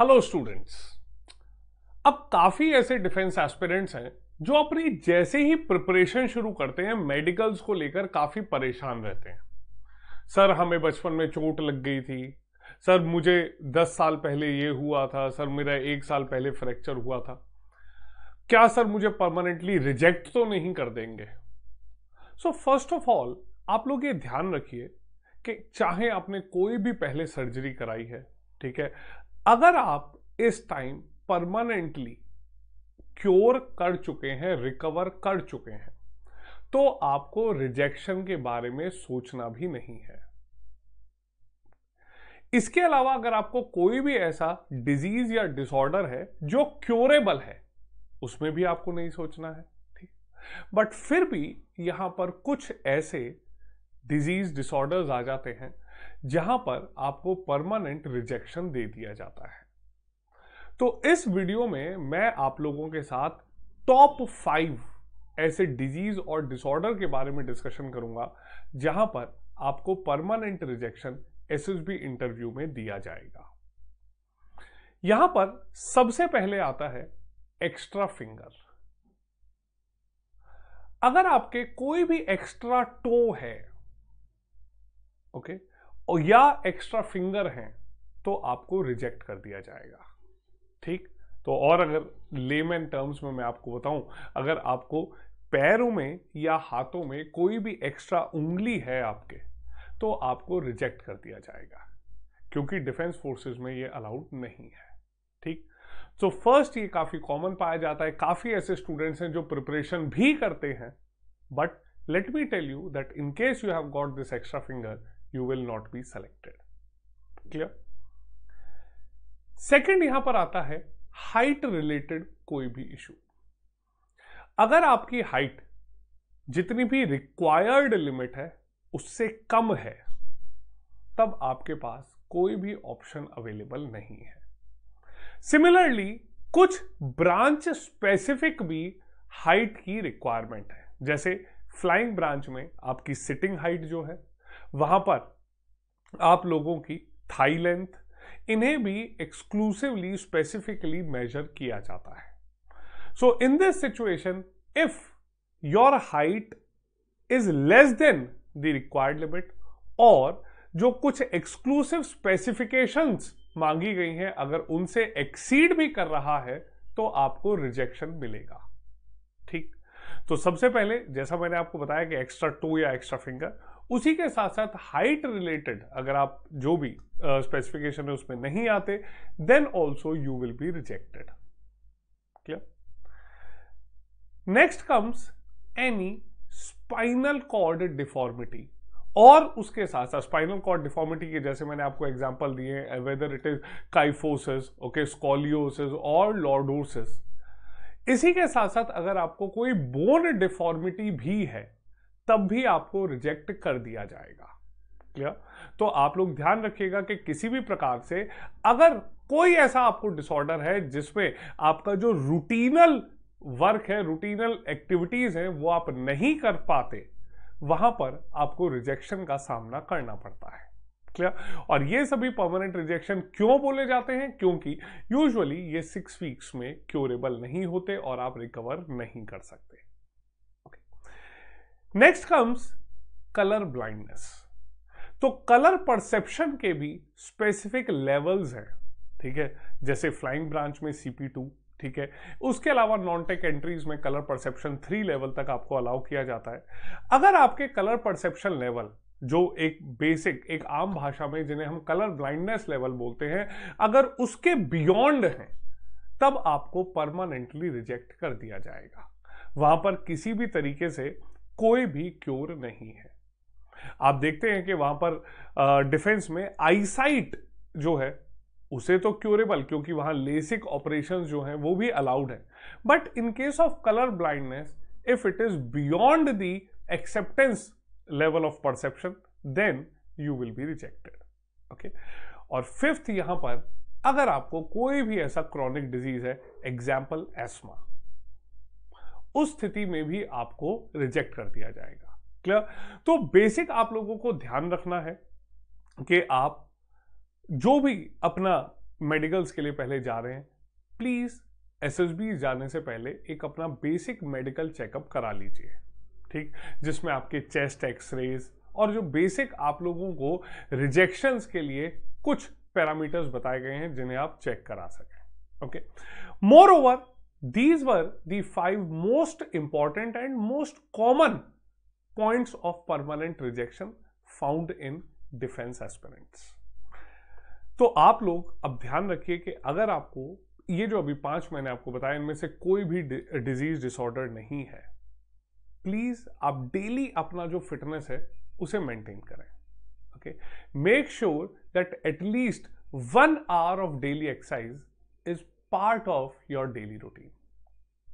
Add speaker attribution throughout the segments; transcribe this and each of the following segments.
Speaker 1: hello students अब काफ़ी ऐसे डिफेंस एस्पिरेंट्स हैं जो अपनी जैसे ही प्रिपरेशन शुरू करते हैं मेडिकल्स को लेकर काफ़ी परेशान रहते हैं सर हमें बचपन में चोट लग गई थी सर मुझे दस साल पहले ये हुआ था सर मेरा एक साल पहले फ्रैक्चर हुआ था क्या सर मुझे परमानेंटली रिजेक्ट तो नहीं कर देंगे सो फर्स्ट ऑफ ऑल आप लोग ये ध्यान रखिए कि चाहे आपने कोई भी पहले सर्जरी कराई है ठीक है अगर आप इस टाइम परमानेंटली क्योर कर चुके हैं रिकवर कर चुके हैं तो आपको रिजेक्शन के बारे में सोचना भी नहीं है इसके अलावा अगर आपको कोई भी ऐसा डिजीज या डिसऑर्डर है जो क्योरेबल है उसमें भी आपको नहीं सोचना है ठीक बट फिर भी यहां पर कुछ ऐसे डिजीज डिसऑर्डर्स आ जाते हैं जहां पर आपको परमानेंट रिजेक्शन दे दिया जाता है तो इस वीडियो में मैं आप लोगों के साथ टॉप फाइव ऐसे डिजीज और डिसऑर्डर के बारे में डिस्कशन करूंगा जहां पर आपको परमानेंट रिजेक्शन एस इंटरव्यू में दिया जाएगा यहां पर सबसे पहले आता है एक्स्ट्रा फिंगर अगर आपके कोई भी एक्स्ट्रा टो है ओके okay, या एक्स्ट्रा फिंगर हैं तो आपको रिजेक्ट कर दिया जाएगा ठीक तो और अगर लेमेन टर्म्स में मैं आपको बताऊं अगर आपको पैरों में या हाथों में कोई भी एक्स्ट्रा उंगली है आपके तो आपको रिजेक्ट कर दिया जाएगा क्योंकि डिफेंस फोर्सेस में ये अलाउड नहीं है ठीक सो फर्स्ट ये काफ़ी कॉमन पाया जाता है काफ़ी ऐसे स्टूडेंट्स हैं जो प्रिपरेशन भी करते हैं but let me tell you that in case you have got this extra finger you will not be selected clear second यहां पर आता है हाइट रिलेटेड कोई भी इशू अगर आपकी हाइट जितनी भी रिक्वायर्ड लिमिट है उससे कम है तब आपके पास कोई भी ऑप्शन अवेलेबल नहीं है सिमिलरली कुछ ब्रांच स्पेसिफिक भी हाइट की रिक्वायरमेंट है जैसे फ्लाइंग ब्रांच में आपकी सिटिंग हाइट जो है वहां पर आप लोगों की थाई लेंथ इन्हें भी एक्सक्लूसिवली स्पेसिफिकली मेजर किया जाता है so in this situation if your height is less than the required limit और जो कुछ एक्सक्लूसिव स्पेसिफिकेशंस मांगी गई हैं अगर उनसे एक्सीड भी कर रहा है तो आपको रिजेक्शन मिलेगा ठीक तो सबसे पहले जैसा मैंने आपको बताया कि एक्स्ट्रा टू या एक्स्ट्रा फिंगर उसी के साथ साथ हाइट रिलेटेड अगर आप जो भी स्पेसिफिकेशन uh, है उसमें नहीं आते then also you will be rejected clear next comes any spinal cord deformity और उसके साथ साथ स्पाइनल कॉर्ड डिफॉर्मिटी के जैसे मैंने आपको एग्जांपल दिए whether it is kyphosis okay scoliosis और लॉर्डोसिस इसी के साथ साथ अगर आपको कोई बोन डिफॉर्मिटी भी है तब भी आपको रिजेक्ट कर दिया जाएगा क्लियर तो आप लोग ध्यान रखिएगा कि किसी भी प्रकार से अगर कोई ऐसा आपको डिसऑर्डर है जिसमें आपका जो रूटीनल वर्क है रूटीनल एक्टिविटीज है वो आप नहीं कर पाते वहां पर आपको रिजेक्शन का सामना करना पड़ता है क्लियर और ये सभी परमानेंट रिजेक्शन क्यों बोले जाते हैं क्योंकि यूजुअली ये सिक्स वीक्स में क्योरेबल नहीं होते और आप रिकवर नहीं कर सकते नेक्स्ट कम्स कलर ब्लाइंडनेस तो कलर परसेप्शन के भी स्पेसिफिक लेवल्स हैं ठीक है जैसे फ्लाइंग ब्रांच में सीपी टू ठीक है उसके अलावा नॉन टेक एंट्रीज में कलर परसेप्शन थ्री लेवल तक आपको अलाउ किया जाता है अगर आपके कलर परसेप्शन लेवल जो एक बेसिक एक आम भाषा में जिन्हें हम कलर ब्लाइंडनेस लेवल बोलते हैं अगर उसके बियॉन्ड हैं तब आपको परमानेंटली रिजेक्ट कर दिया जाएगा वहां पर किसी भी तरीके से कोई भी क्योर नहीं है आप देखते हैं कि वहां पर डिफेंस में आईसाइट जो है उसे तो क्योरेबल क्योंकि वहां लेसिक ऑपरेशन जो है वो भी अलाउड है but in case of colour blindness if it is beyond the acceptance level of perception then you will be rejected okay और फिफ्थ यहां पर अगर आपको कोई भी ऐसा क्रॉनिक डिजीज है एग्जाम्पल एस्मा उस स्थिति में भी आपको रिजेक्ट कर दिया जाएगा क्लियर तो बेसिक आप लोगों को ध्यान रखना है कि आप जो भी अपना मेडिकल्स के लिए पहले जा रहे हैं प्लीज़ एस जाने से पहले एक अपना बेसिक मेडिकल चेकअप करा लीजिए ठीक जिसमें आपके चेस्ट एक्सरेज और जो बेसिक आप लोगों को रिजेक्शंस के लिए कुछ पैरामीटर्स बताए गए हैं जिन्हें आप चेक करा सकें okay moreover These were the five most important and most common points of permanent rejection found in defence aspirants तो आप लोग अब ध्यान रखिए कि अगर आपको ये जो अभी पांच मैंने आपको बताया इनमें से कोई भी डिजीज डिसऑर्डर नहीं है प्लीज आप डेली अपना जो फिटनेस है उसे मेंटेन करें okay make sure that at least one hour of daily exercise is part of your daily routine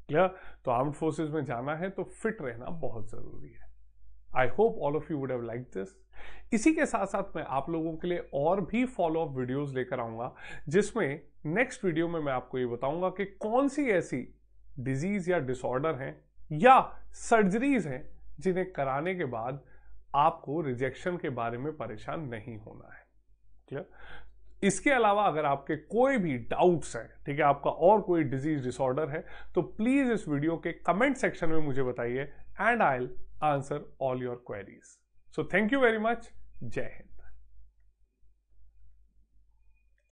Speaker 1: clear तो आर्म फोर्सेज में जाना है तो फिट रहना बहुत जरूरी है I hope all of you would have like this इसी के साथ साथ मैं आप लोगों के लिए और भी फॉलो अप वीडियोज लेकर आऊंगा जिसमें नेक्स्ट वीडियो में मैं आपको ये बताऊंगा कि कौन सी ऐसी डिजीज या डिसऑर्डर हैं या सर्जरीज हैं जिन्हें कराने के बाद आपको रिजेक्शन के बारे में परेशान नहीं होना है क्लियर इसके अलावा अगर आपके कोई भी डाउट्स हैं ठीक है आपका और कोई डिजीज डिसऑर्डर है तो प्लीज़ इस वीडियो के कमेंट सेक्शन में मुझे बताइए and I answer all your queries so thank you very much जय हिंद